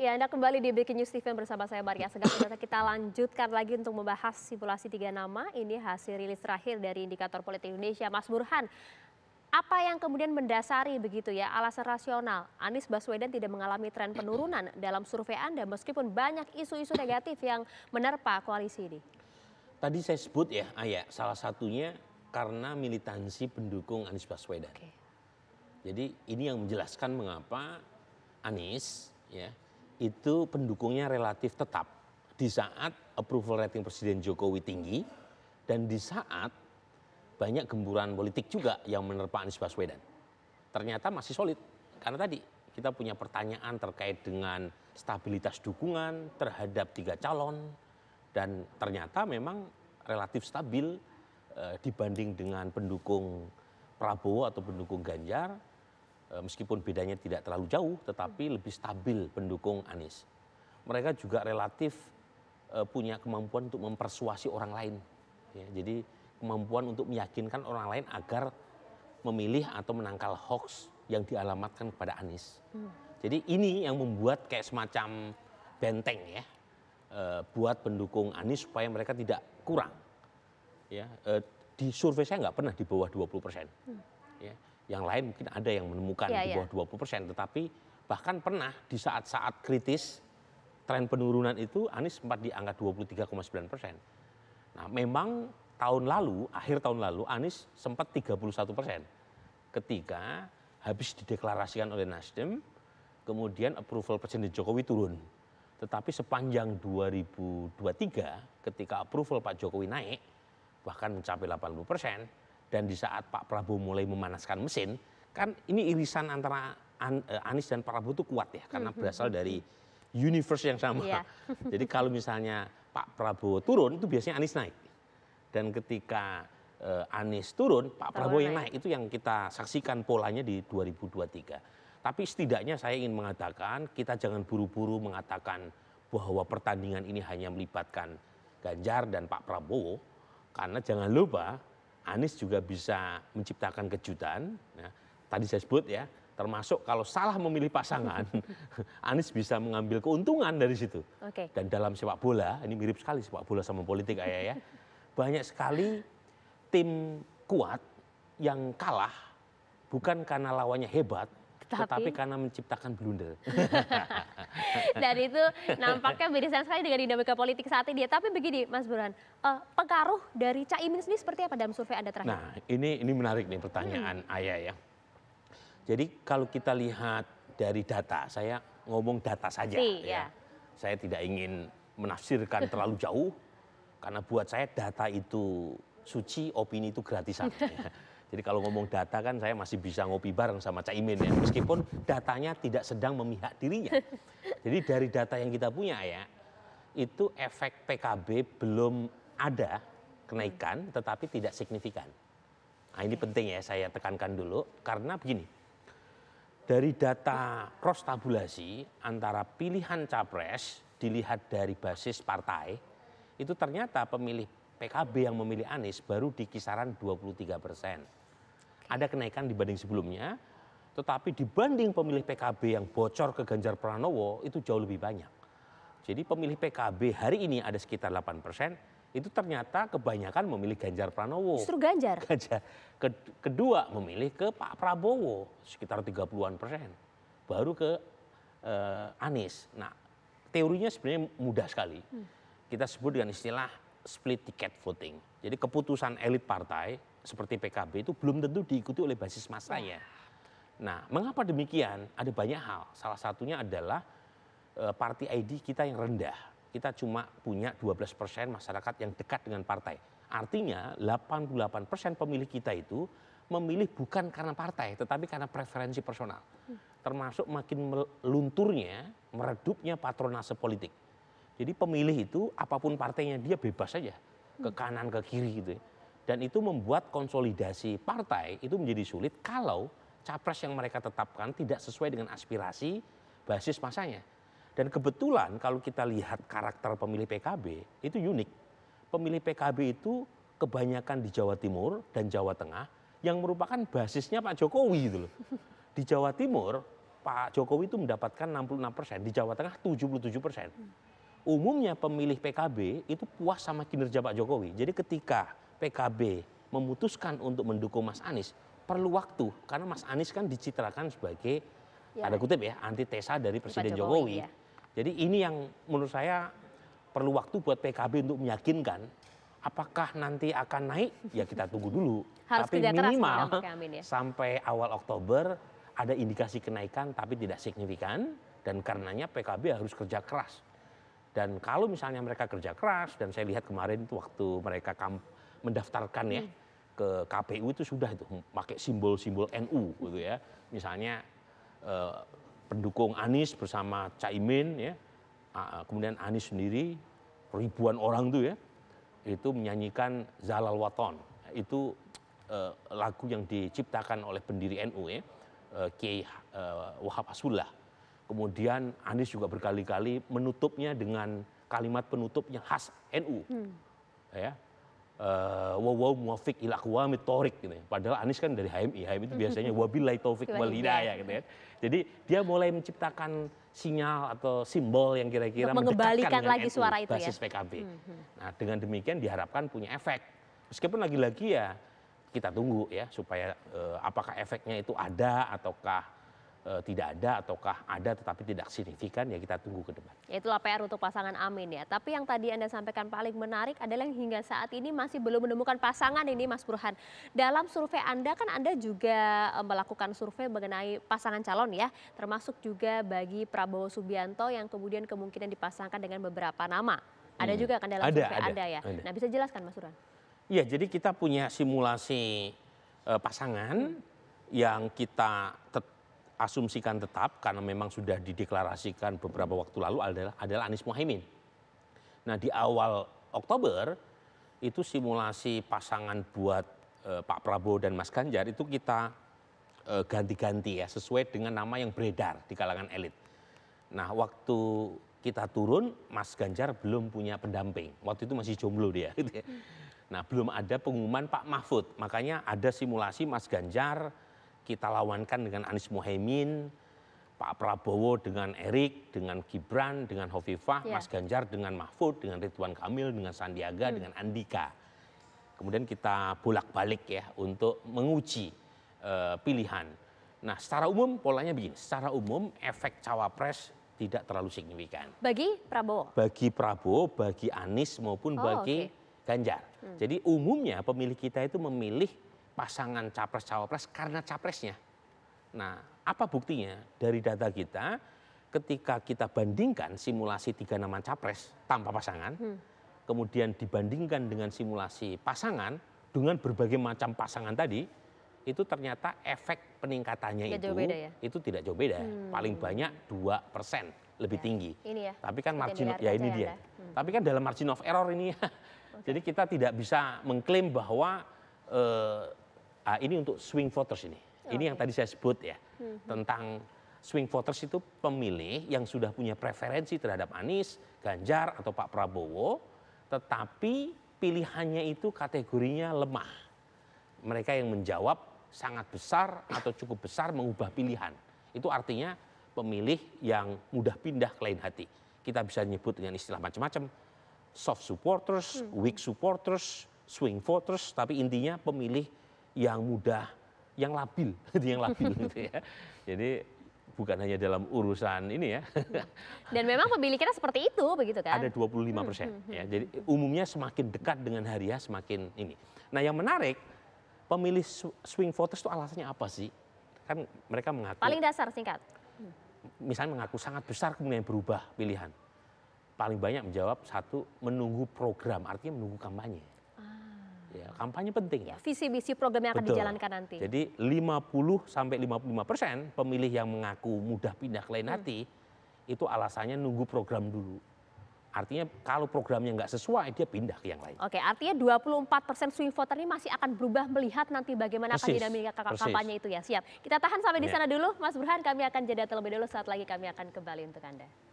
Ya, Anda kembali di Breaking News TV bersama saya Maria Segar. Kita lanjutkan lagi untuk membahas simulasi tiga nama. Ini hasil rilis terakhir dari Indikator Politik Indonesia. Mas Burhan, apa yang kemudian mendasari begitu ya alasan rasional Anies Baswedan tidak mengalami tren penurunan dalam survei Anda meskipun banyak isu-isu negatif yang menerpa koalisi ini? Tadi saya sebut ya, Ayah, salah satunya karena militansi pendukung Anies Baswedan. Okay. Jadi ini yang menjelaskan mengapa Anies ya itu pendukungnya relatif tetap di saat approval rating Presiden Jokowi tinggi dan di saat banyak gemburan politik juga yang menerpa Anies Baswedan. Ternyata masih solid karena tadi kita punya pertanyaan terkait dengan stabilitas dukungan terhadap tiga calon dan ternyata memang relatif stabil eh, dibanding dengan pendukung Prabowo atau pendukung Ganjar Eh, meskipun bedanya tidak terlalu jauh tetapi lebih stabil pendukung Anies. Mereka juga relatif eh, punya kemampuan untuk mempersuasi orang lain. Ya, jadi kemampuan untuk meyakinkan orang lain agar memilih atau menangkal hoax yang dialamatkan kepada Anies. Hmm. Jadi ini yang membuat kayak semacam benteng ya eh, buat pendukung Anies supaya mereka tidak kurang. Ya, di survei saya nggak pernah di bawah 20 persen. Hmm. Ya, yang lain mungkin ada yang menemukan yeah, di iya. bawah yeah. 20 persen, tetapi bahkan pernah di saat-saat kritis tren penurunan itu Anies sempat di angka 23,9 persen. Nah memang tahun lalu, akhir tahun lalu Anies sempat 31 persen ketika habis dideklarasikan oleh Nasdem, kemudian approval Presiden Jokowi turun. Tetapi sepanjang 2023 ketika approval Pak Jokowi naik, bahkan mencapai 80 persen, dan di saat Pak Prabowo mulai memanaskan mesin, kan ini irisan antara eh, Anies dan Prabowo itu kuat ya, karena mhm, berasal mhm. dari universe yang sama. Iya. Jadi kalau misalnya Pak Prabowo turun, itu biasanya Anies naik. Dan ketika uh, Anies turun, Pak Tau Prabowo yang naik. naik. Itu yang kita saksikan polanya di 2023. Tapi setidaknya saya ingin mengatakan, kita jangan buru-buru mengatakan bahwa pertandingan ini hanya melibatkan Ganjar dan Pak Prabowo. Karena jangan lupa Anies juga bisa menciptakan kejutan. Ya. Tadi saya sebut ya, termasuk kalau salah memilih pasangan, Anies bisa mengambil keuntungan dari situ. Okay. Dan dalam sepak bola, ini mirip sekali sepak bola sama politik ayah ya, banyak sekali tim kuat yang kalah bukan karena lawannya hebat, tapi, tetapi karena menciptakan blunder. Dan itu nampaknya beda sekali dengan dinamika politik saat ini. Tapi begini, Mas Burhan, uh, pengaruh dari caimin sendiri seperti apa dalam survei Anda terakhir? Nah, ini ini menarik nih pertanyaan hmm. Ayah ya. Jadi kalau kita lihat dari data, saya ngomong data saja. Si, ya. ya. Saya tidak ingin menafsirkan terlalu jauh, karena buat saya data itu suci, opini itu gratisan. Jadi kalau ngomong data kan saya masih bisa ngopi bareng sama Cak Imin ya. Meskipun datanya tidak sedang memihak dirinya. Jadi dari data yang kita punya ya, itu efek PKB belum ada kenaikan tetapi tidak signifikan. Nah ini penting ya saya tekankan dulu karena begini. Dari data cross tabulasi antara pilihan capres dilihat dari basis partai itu ternyata pemilih PKB yang memilih Anies baru di kisaran 23 persen ada kenaikan dibanding sebelumnya, tetapi dibanding pemilih PKB yang bocor ke Ganjar Pranowo itu jauh lebih banyak. Jadi pemilih PKB hari ini ada sekitar 8 persen, itu ternyata kebanyakan memilih Ganjar Pranowo. Justru Ganjar? Ganjar. Kedua memilih ke Pak Prabowo sekitar 30-an persen, baru ke eh, Anies. Nah teorinya sebenarnya mudah sekali. Hmm. Kita sebut dengan istilah split ticket voting. Jadi keputusan elit partai seperti PKB itu belum tentu diikuti oleh basis masanya. Nah, mengapa demikian? Ada banyak hal. Salah satunya adalah eh, party ID kita yang rendah. Kita cuma punya 12% masyarakat yang dekat dengan partai. Artinya 88% pemilih kita itu memilih bukan karena partai, tetapi karena preferensi personal. Hmm. Termasuk makin melunturnya, meredupnya patronase politik. Jadi pemilih itu apapun partainya dia bebas saja. Ke hmm. kanan, ke kiri gitu ya dan itu membuat konsolidasi partai itu menjadi sulit kalau capres yang mereka tetapkan tidak sesuai dengan aspirasi basis masanya. Dan kebetulan kalau kita lihat karakter pemilih PKB itu unik. Pemilih PKB itu kebanyakan di Jawa Timur dan Jawa Tengah yang merupakan basisnya Pak Jokowi gitu loh. Di Jawa Timur Pak Jokowi itu mendapatkan 66 persen, di Jawa Tengah 77 persen. Umumnya pemilih PKB itu puas sama kinerja Pak Jokowi. Jadi ketika PKB memutuskan untuk mendukung Mas Anies perlu waktu karena Mas Anies kan dicitrakan sebagai ya. ada kutip ya antitesa dari Presiden Jokowi. Jokowi. Ya. Jadi ini yang menurut saya perlu waktu buat PKB untuk meyakinkan apakah nanti akan naik ya kita tunggu dulu. Harus tapi minimal ya. sampai awal Oktober ada indikasi kenaikan tapi tidak signifikan dan karenanya PKB harus kerja keras. Dan kalau misalnya mereka kerja keras dan saya lihat kemarin waktu mereka kampanye mendaftarkan ya hmm. ke KPU itu sudah itu pakai simbol-simbol NU gitu ya. Misalnya eh, pendukung Anies bersama Caimin ya. Kemudian Anies sendiri ribuan orang tuh ya itu menyanyikan Zalal Waton. Itu eh, lagu yang diciptakan oleh pendiri NU ya. Eh, Kiai eh, Wahab Hasullah. Kemudian Anies juga berkali-kali menutupnya dengan kalimat penutup yang khas NU. Hmm. Ya, Eh, wawaw muwafiq ila aqwamit torik gitu ya. Padahal Anies kan dari HMI. HMI itu biasanya wabillahi taufik wal hidayah gitu ya. Jadi dia mulai menciptakan sinyal atau simbol yang kira-kira mengembalikan lagi NU, suara itu basis ya. PKB. Hmm, hmm. Nah, dengan demikian diharapkan punya efek. Meskipun lagi-lagi ya kita tunggu ya supaya eh, apakah efeknya itu ada ataukah Eh, tidak ada ataukah ada tetapi tidak signifikan ya kita tunggu ke depan. Ya, itulah PR untuk pasangan Amin ya. Tapi yang tadi Anda sampaikan paling menarik adalah yang hingga saat ini masih belum menemukan pasangan ini Mas Burhan. Dalam survei Anda kan Anda juga eh, melakukan survei mengenai pasangan calon ya, termasuk juga bagi Prabowo Subianto yang kemudian kemungkinan dipasangkan dengan beberapa nama. Ada hmm. juga kan dalam ada, survei ada, Anda ya. Ada. Nah, bisa jelaskan Mas Burhan? Iya, jadi kita punya simulasi eh, pasangan yang kita asumsikan tetap karena memang sudah dideklarasikan beberapa waktu lalu adalah adalah Anies Mohaimin. Nah di awal Oktober itu simulasi pasangan buat eh, Pak Prabowo dan Mas Ganjar itu kita eh, ganti-ganti ya sesuai dengan nama yang beredar di kalangan elit. Nah waktu kita turun Mas Ganjar belum punya pendamping. Waktu itu masih jomblo dia. Gitu ya. Nah belum ada pengumuman Pak Mahfud. Makanya ada simulasi Mas Ganjar kita lawankan dengan Anies Mohaimin, Pak Prabowo dengan Erik, dengan Gibran, dengan Hovifah, yeah. Mas Ganjar dengan Mahfud, dengan Ridwan Kamil, dengan Sandiaga, hmm. dengan Andika. Kemudian kita bolak-balik ya untuk menguji uh, pilihan. Nah, secara umum polanya begini. Secara umum efek cawapres tidak terlalu signifikan. Bagi Prabowo. Bagi Prabowo, bagi Anies maupun oh, bagi okay. Ganjar. Hmm. Jadi umumnya pemilih kita itu memilih pasangan capres-cawapres karena capresnya. Nah, apa buktinya? Dari data kita, ketika kita bandingkan simulasi tiga nama capres tanpa pasangan, hmm. kemudian dibandingkan dengan simulasi pasangan dengan berbagai macam pasangan tadi, itu ternyata efek peningkatannya tidak itu, beda ya? itu tidak jauh beda. Hmm. Paling banyak dua persen lebih ya. tinggi. Ini ya. Tapi kan margin of, ya ini ya, dia. Hmm. Tapi kan dalam margin of error ini ya. Okay. Jadi kita tidak bisa mengklaim bahwa eh, Ah, ini untuk swing voters ini. Ini yang tadi saya sebut ya hmm. tentang swing voters itu pemilih yang sudah punya preferensi terhadap Anies, Ganjar atau Pak Prabowo, tetapi pilihannya itu kategorinya lemah. Mereka yang menjawab sangat besar atau cukup besar mengubah pilihan. Itu artinya pemilih yang mudah pindah ke lain hati. Kita bisa nyebut dengan istilah macam-macam. Soft supporters, hmm. weak supporters, swing voters, tapi intinya pemilih yang mudah, yang labil, yang labil gitu ya. Jadi bukan hanya dalam urusan ini ya. Dan memang pemilih kita seperti itu begitu kan? Ada 25 persen hmm, hmm, ya. Hmm. Jadi umumnya semakin dekat dengan hari ya semakin ini. Nah yang menarik pemilih swing voters itu alasannya apa sih? Kan mereka mengaku. Paling dasar singkat. Misalnya mengaku sangat besar kemudian berubah pilihan. Paling banyak menjawab satu menunggu program artinya menunggu kampanye. Ya, kampanye penting. Ya, visi misi program yang akan dijalankan nanti. Jadi 50 sampai 55 persen pemilih yang mengaku mudah pindah ke lain hmm. hati itu alasannya nunggu program dulu. Artinya kalau programnya nggak sesuai dia pindah ke yang lain. Oke, artinya 24 persen swing voter ini masih akan berubah melihat nanti bagaimana persis, akan dinamika persis. kampanye itu ya. Siap. Kita tahan sampai di ya. sana dulu, Mas Burhan. Kami akan jeda terlebih dulu Saat lagi kami akan kembali untuk anda.